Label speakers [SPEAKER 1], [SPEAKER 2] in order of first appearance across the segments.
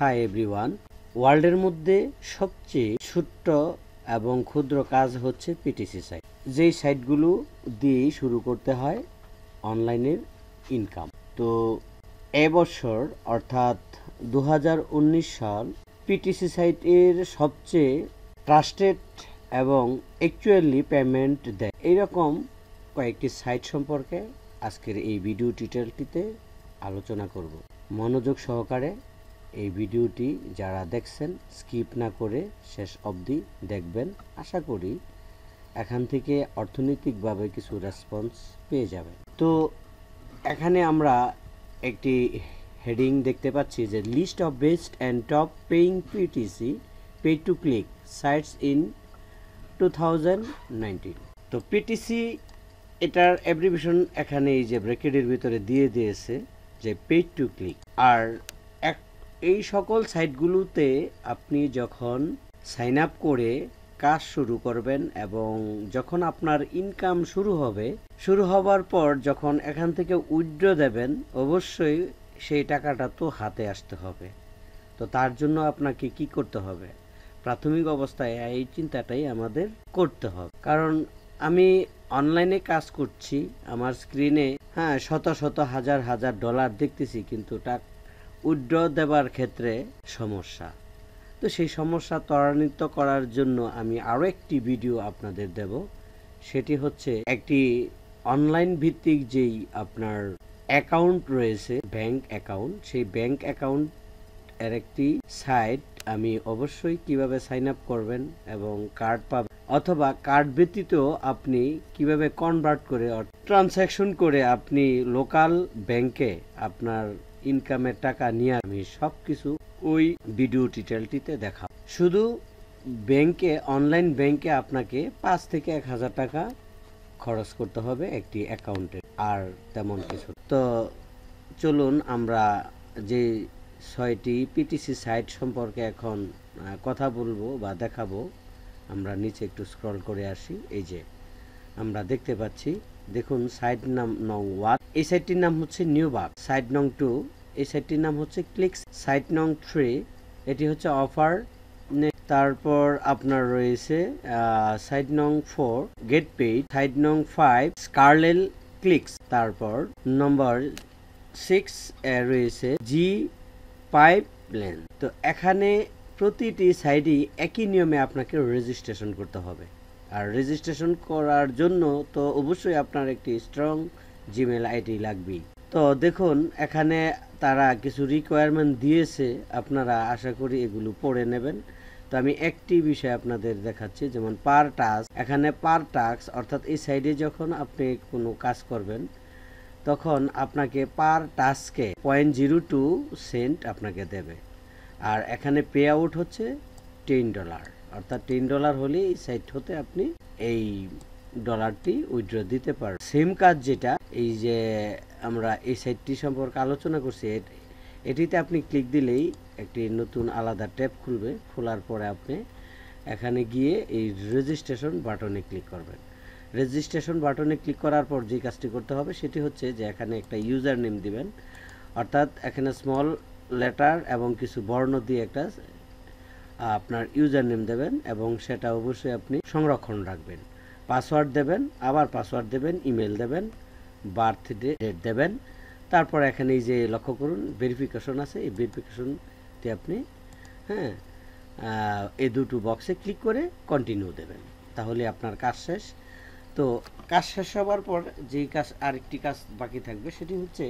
[SPEAKER 1] hi everyone ওয়ার্ল্ডের মধ্যে সবচেয়ে ছোট্ট এবং ক্ষুদ্র কাজ হচ্ছে পিটিসি সাইট যেই সাইটগুলো দিয়েই শুরু করতে হয় অনলাইনের ইনকাম তো এবছর অর্থাৎ দু সাল পিটিসি সাইটের সবচেয়ে ট্রাস্টেড এবং অ্যাকচুয়ালি পেমেন্ট দেয় এইরকম কয়েকটি সাইট সম্পর্কে আজকের এই ভিডিও টিটেলটিতে আলোচনা করব মনোযোগ সহকারে এই ভিডিওটি যারা দেখছেন স্কিপ না করে শেষ অবধি দেখবেন আশা করি এখান থেকে অর্থনৈতিকভাবে কিছু রেসপন্স পেয়ে যাবে তো এখানে আমরা একটি হেডিং দেখতে পাচ্ছি যে list of best and top paying PTC pay to click sites in to তো পিটিসি এটার অ্যাপ্রিভিশন এখানে এই যে ব্রেকেটের ভিতরে দিয়ে দিয়েছে যে পেড টু ক্লিক আর এই সকল সাইটগুলোতে আপনি যখন সাইন আপ করে কাজ শুরু করবেন এবং যখন আপনার ইনকাম শুরু হবে শুরু হবার পর যখন এখান থেকে উইড্র দেবেন অবশ্যই সেই টাকাটা তো হাতে আসতে হবে তো তার জন্য আপনাকে কি করতে হবে প্রাথমিক অবস্থায় এই চিন্তাটাই আমাদের করতে হবে কারণ আমি অনলাইনে কাজ করছি আমার স্ক্রিনে হ্যাঁ শত শত হাজার হাজার ডলার দেখতেছি কিন্তু টাকা উড্র দেবার ক্ষেত্রে সমস্যা তো সেই সমস্যা ত্বরান্বিত করার জন্য আমি আরও একটি ভিডিও আপনাদের দেব সেটি হচ্ছে একটি অনলাইন ভিত্তিক যেই আপনার অ্যাকাউন্ট রয়েছে ব্যাংক অ্যাকাউন্ট সেই ব্যাংক অ্যাকাউন্ট এর একটি সাইট আমি অবশ্যই কিভাবে সাইন আপ করবেন এবং কার্ড পাবেন অথবা কার্ড ব্যতীত আপনি কিভাবে কনভার্ট করে ট্রানস্যাকশন করে আপনি লোকাল ব্যাংকে আপনার ইনকামের টাকা নিয়ে আমি সব কিছু ওই ভিডিও টিটেলটিতে দেখা শুধু ব্যাংকে অনলাইন ব্যাংকে আপনাকে পাঁচ থেকে এক হাজার টাকা খরচ করতে হবে একটি অ্যাকাউন্টে আর তেমন কিছু তো চলুন আমরা যে ছয়টি পিটিসি সাইট সম্পর্কে এখন কথা বলবো বা দেখাবো আমরা নিচে একটু স্ক্রল করে আসি এই যে আমরা দেখতে পাচ্ছি দেখুন সাইট নাম নং ওয়ান এই সাইটটির নাম হচ্ছে নিউ বাগ সাইট নং টু এই সাইটটির নাম হচ্ছে ক্লিক সাইট নং থ্রি এটি হচ্ছে অফার তারপর আপনার রয়েছে সাইট নং ফোর গেট পেইড সাইট নং ফাইভ স্কারলেল ক্লিক্স তারপর নম্বর সিক্স রয়েছে জি পাইপ লেন তো এখানে প্রতিটি সাইডই একই নিয়মে আপনাকে রেজিস্ট্রেশন করতে হবে আর রেজিস্ট্রেশন করার জন্য তো অবশ্যই আপনার একটি স্ট্রং জিমেল আইডি লাগবে তো দেখুন এখানে তারা কিছু রিকোয়ারমেন্ট দিয়েছে আপনারা আশা করি এগুলো পড়ে নেবেন তো আমি একটি বিষয় আপনাদের দেখাচ্ছি যেমন পার টাস্ক এখানে পার টাস্ক অর্থাৎ এই সাইডে যখন আপনি কোনো কাজ করবেন তখন আপনাকে পার টাস্কে পয়েন্ট জিরো টু সেন্ট আপনাকে দেবে আর এখানে পে আউট হচ্ছে টেন ডলার অর্থাৎ টেন ডলার হলে এই সাইট হতে আপনি এই ডলারটি উইড্র দিতে পারেন সেম কাজ যেটা এই যে আমরা এই সাইটটি সম্পর্কে আলোচনা করছি এটিতে আপনি ক্লিক দিলেই একটি নতুন আলাদা ট্যাব খুলবে খোলার পরে আপনি এখানে গিয়ে এই রেজিস্ট্রেশন বাটনে ক্লিক করবেন রেজিস্ট্রেশন বাটনে ক্লিক করার পর যে কাজটি করতে হবে সেটি হচ্ছে যে এখানে একটা ইউজার নেম দিবেন অর্থাৎ এখানে স্মল লেটার এবং কিছু বর্ণ দিয়ে একটা আপনার ইউজার নেম দেবেন এবং সেটা অবশ্যই আপনি সংরক্ষণ রাখবেন পাসওয়ার্ড দেবেন আবার পাসওয়ার্ড দেবেন ইমেল দেবেন বার্থ ডেট দেবেন তারপর এখানে এই যে লক্ষ্য করুন ভেরিফিকেশন আছে এই ভেরিফিকেশনটি আপনি হ্যাঁ এই দুটো বক্সে ক্লিক করে কন্টিনিউ দেবেন তাহলে আপনার কাজ শেষ তো কাজ শেষ হওয়ার পর যেই কাজ আরেকটি কাজ বাকি থাকবে সেটি হচ্ছে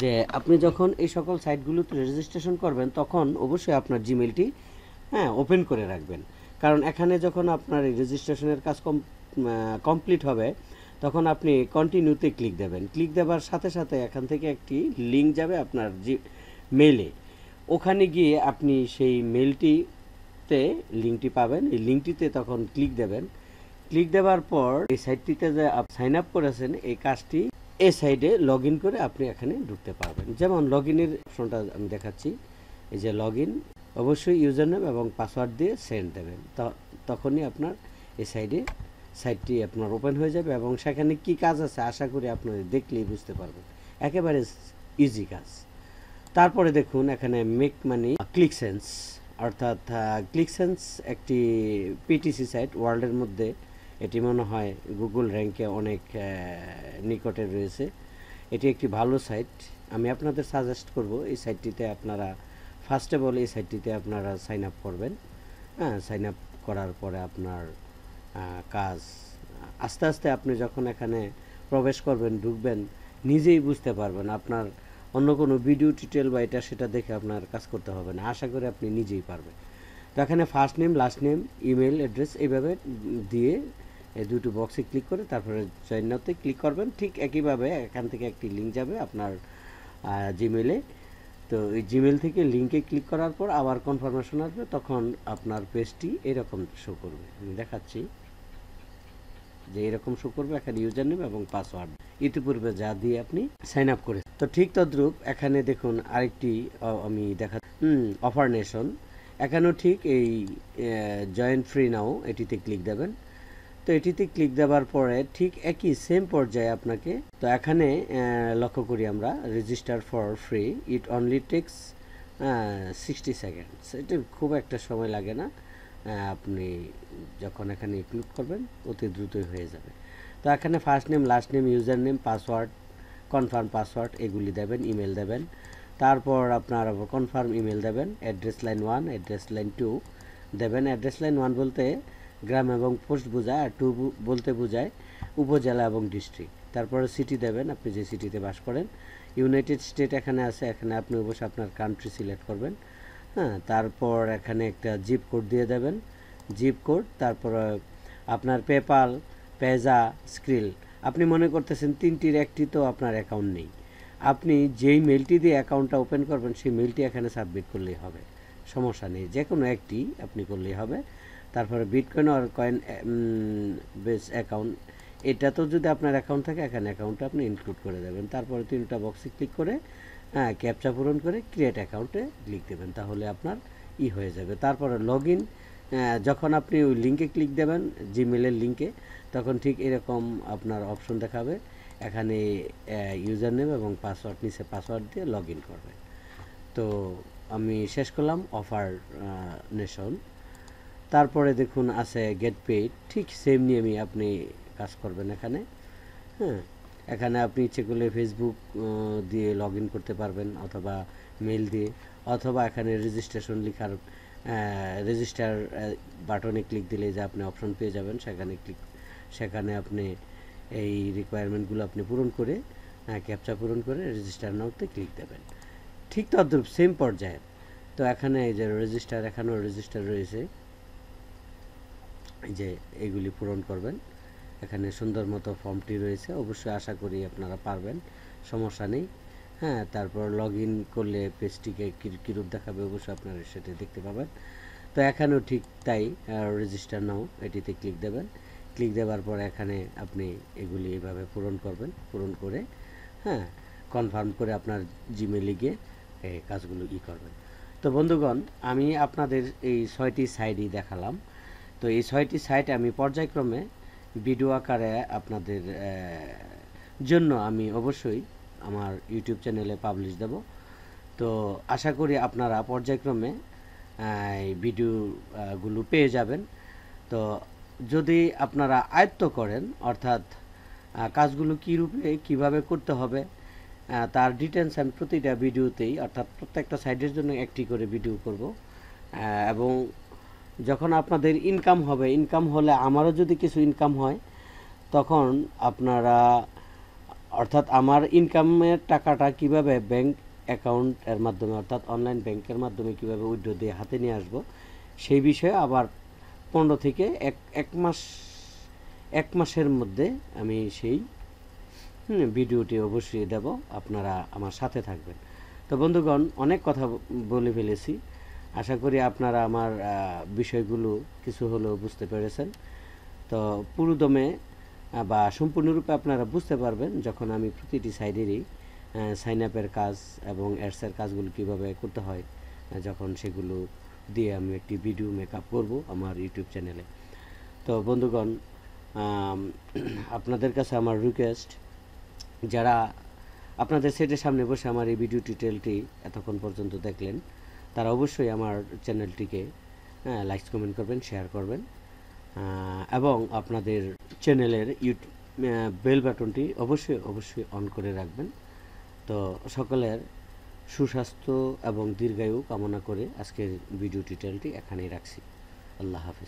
[SPEAKER 1] যে আপনি যখন এই সকল সাইটগুলোতে রেজিস্ট্রেশন করবেন তখন অবশ্যই আপনার জিমেলটি হ্যাঁ ওপেন করে রাখবেন কারণ এখানে যখন আপনার রেজিস্ট্রেশনের কাজ কমপ্লিট হবে তখন আপনি কন্টিনিউতে ক্লিক দেবেন ক্লিক দেওয়ার সাথে সাথে এখান থেকে একটি লিঙ্ক যাবে আপনার জি মেলে ওখানে গিয়ে আপনি সেই মেলটিতে লিঙ্কটি পাবেন এই লিঙ্কটিতে তখন ক্লিক দেবেন ক্লিক দেওয়ার পর এই সাইটটিতে যে সাইন আপ করেছেন এই কাজটি এ সাইডে লগ করে আপনি এখানে ঢুকতে পারবেন যেমন লগ ইনের অপশনটা আমি দেখাচ্ছি এই যে লগ অবশ্যই ইউজার নেম এবং পাসওয়ার্ড দিয়ে সেন্ড দেবেন তখনই আপনার এই সাইডে সাইটটি আপনার ওপেন হয়ে যাবে এবং সেখানে কি কাজ আছে আশা করি আপনার দেখলেই বুঝতে পারবেন একেবারে ইজি কাজ তারপরে দেখুন এখানে মেক মানি ক্লিকসেন্স অর্থাৎ ক্লিকসেন্স একটি পিটিসি সাইট ওয়ার্ল্ডের মধ্যে এটি মনে হয় গুগল র্যাঙ্কে অনেক নিকটে রয়েছে এটি একটি ভালো সাইট আমি আপনাদের সাজেস্ট করব এই সাইটটিতে আপনারা ফার্স্ট অফ অল এই সাইটটিতে আপনারা সাইন আপ করবেন হ্যাঁ সাইন আপ করার পরে আপনার কাজ আস্তে আস্তে আপনি যখন এখানে প্রবেশ করবেন ঢুকবেন নিজেই বুঝতে পারবেন আপনার অন্য কোনো ভিডিও টিটেল বা এটা সেটা দেখে আপনার কাজ করতে হবে না আশা করি আপনি নিজেই পারবেন তো এখানে first name last name email address এইভাবে দিয়ে এই দুটো বক্সে ক্লিক করে তারপরে জয়নাতে ক্লিক করবেন ঠিক একইভাবে এখান থেকে একটি লিঙ্ক যাবে আপনার জিমেলে তো এই জিমেল থেকে লিঙ্কে ক্লিক করার পর আবার কনফার্মেশন আসবে তখন আপনার পেজটি এরকম শো করবে আমি দেখাচ্ছি যে এরকম শো করবে এখানে ইউজার নেম এবং পাসওয়ার্ড ইতিপূর্বে যা দিয়ে আপনি সাইন আপ করেছেন তো ঠিক তদ্রুপ এখানে দেখুন আরেকটি আমি দেখা অফার নেশন এখানেও ঠিক এই জয়েন্ট ফ্রি নাও এটিতে ক্লিক দেবেন তো এটিতে ক্লিক দেওয়ার পরে ঠিক একই সেম পর্যায়ে আপনাকে তো এখানে লক্ষ্য করি আমরা register for free it only takes sixty seconds এটা খুব একটা সময় লাগে না আপনি যখন এখানে ক্লিক করবেন অতি দ্রুতই হয়ে যাবে তো এখানে first name last name user name password confirm password এগুলি দেবেন ইমেল দেবেন তারপর আপনার কনফার্ম ইমেল দেবেন address line one address line two দেবেন অ্যাড্রেস লাইন ওয়ান বলতে গ্রাম এবং পোস্ট বোঝায় আর টু বলতে বোঝায় উপজেলা এবং ডিস্ট্রিক্ট তারপরে সিটি দেবেন আপনি যে সিটিতে বাস করেন ইউনাইটেড স্টেট এখানে আছে এখানে আপনি অবশ্যই আপনার কান্ট্রি সিলেক্ট করবেন হ্যাঁ তারপর এখানে একটা জিপ কোড দিয়ে দেবেন জিপ কোড তারপর আপনার পেপাল পেজা স্ক্রিল আপনি মনে করতেছেন তিনটির একটি তো আপনার অ্যাকাউন্ট নেই আপনি যেই মেলটি দিয়ে অ্যাকাউন্টটা ওপেন করবেন সেই মেলটি এখানে সাবমিট করলেই হবে সমস্যা নেই যে কোনো একটি আপনি করলেই হবে তারপরে bitcoin or Coinbase account এটা তো যদি আপনার অ্যাকাউন্ট থাকে এখানে অ্যাকাউন্টটা আপনি ইনক্লুড করে দেবেন তারপরে তিনটা বক্সে ক্লিক করে হ্যাঁ ক্যাপচা পূরণ করে ক্রিয়েট অ্যাকাউন্টে ক্লিক দেবেন তাহলে আপনার ই হয়ে যাবে তারপরে লগ ইন হ্যাঁ, যখন আপনি ওই লিঙ্কে ক্লিক দেবেন জিমেলের লিঙ্কে তখন ঠিক এরকম আপনার অপশন দেখাবে এখানে ইউজার নেবে এবং পাসওয়ার্ড নিচে পাসওয়ার্ড দিয়ে লগ ইন করবে তো আমি শেষ করলাম অফার নেশন তারপরে দেখুন আছে গেট পেইড ঠিক সেম নিয়মই আপনি কাজ করবেন এখানে হ্যাঁ এখানে আপনি ইচ্ছে করলে ফেসবুক দিয়ে লগ করতে পারবেন অথবা মেল দিয়ে অথবা এখানে রেজিস্ট্রেশন লেখার রেজিস্টার বাটনে ক্লিক দিলে যে আপনি অপশন পেয়ে যাবেন সেখানে ক্লিক সেখানে আপনি এই রিকোয়ারমেন্টগুলো আপনি পূরণ করে ক্যাপচা পূরণ করে রেজিস্টার নাওতে ক্লিক দেবেন ঠিক তদ্রুপ সেম পর্যায়ে তো এখানে এই যে রেজিস্টার এখানেও রেজিস্টার রয়েছে যে এগুলি পূরণ করবেন এখানে সুন্দর মতো ফর্মটি রয়েছে অবশ্যই আশা করি আপনারা পারবেন সমস্যা নেই হ্যাঁ তারপর লগ ইন করলে পেজটিকে কীরূপ দেখাবে অবশ্যই আপনারা সেটি দেখতে পাবেন তো এখানেও ঠিক তাই রেজিস্টার নাও এটিতে ক্লিক দেবেন ক্লিক দেওয়ার পর এখানে আপনি এগুলি এভাবে পূরণ করবেন পূরণ করে হ্যাঁ কনফার্ম করে আপনার জিমেলে গিয়ে কাজগুলো ই করবেন তো বন্ধুগণ আমি আপনাদের এই ছয়টি সাইডই দেখালাম তো এই ছয়টি সাইট আমি পর্যায়ক্রমে ভিডিও আকারে আপনাদের জন্য আমি অবশ্যই আমার ইউটিউব চ্যানেলে পাবলিশ দেব তো আশা করি আপনারা পর্যায়ক্রমে ভিডিওগুলো পেয়ে যাবেন তো যদি আপনারা আয়ত্ত করেন অর্থাৎ কাজগুলো কী রূপে কীভাবে করতে হবে তার ডিটেলস আমি প্রতিটা ভিডিওতেই অর্থাৎ প্রত্যেকটা সাইডের জন্য একটি করে ভিডিও করব এবং যখন আপনাদের ইনকাম হবে ইনকাম হলে আমারও যদি কিছু ইনকাম হয় তখন আপনারা অর্থাৎ আমার ইনকামের টাকাটা কিভাবে ব্যাংক অ্যাকাউন্টের মাধ্যমে অর্থাৎ অনলাইন ব্যাংকের মাধ্যমে কিভাবে উইড্রো দিয়ে হাতে নিয়ে আসব সেই বিষয়ে আবার পনেরো থেকে এক এক মাস এক মাসের মধ্যে আমি সেই ভিডিওটি অবশ্যই দেব আপনারা আমার সাথে থাকবেন তো বন্ধুগণ অনেক কথা বলে ফেলেছি আশা করি আপনারা আমার বিষয়গুলো কিছু হলেও বুঝতে পেরেছেন তো পুরোদমে বা সম্পূর্ণরূপে আপনারা বুঝতে পারবেন যখন আমি প্রতিটি সাইডেরই সাইন আপের কাজ এবং অ্যাডসের কাজগুলো কিভাবে করতে হয় যখন সেগুলো দিয়ে আমি একটি ভিডিও মেকআপ করব আমার ইউটিউব চ্যানেলে তো বন্ধুগণ আপনাদের কাছে আমার রিকোয়েস্ট যারা আপনাদের সেটের সামনে বসে আমার এই ভিডিও টিটেলটি এতক্ষণ পর্যন্ত দেখলেন তারা অবশ্যই আমার চ্যানেলটিকে লাইক হ্যাঁ, কমেন্ট করবেন শেয়ার করবেন এবং আপনাদের চ্যানেলের ইউটিউব বেল বাটনটি অবশ্যই অবশ্যই অন করে রাখবেন তো সকলের সুস্বাস্থ্য এবং দীর্ঘায়ু কামনা করে আজকের ভিডিও টিটেলটি এখানেই রাখছি আল্লাহ হাফিজ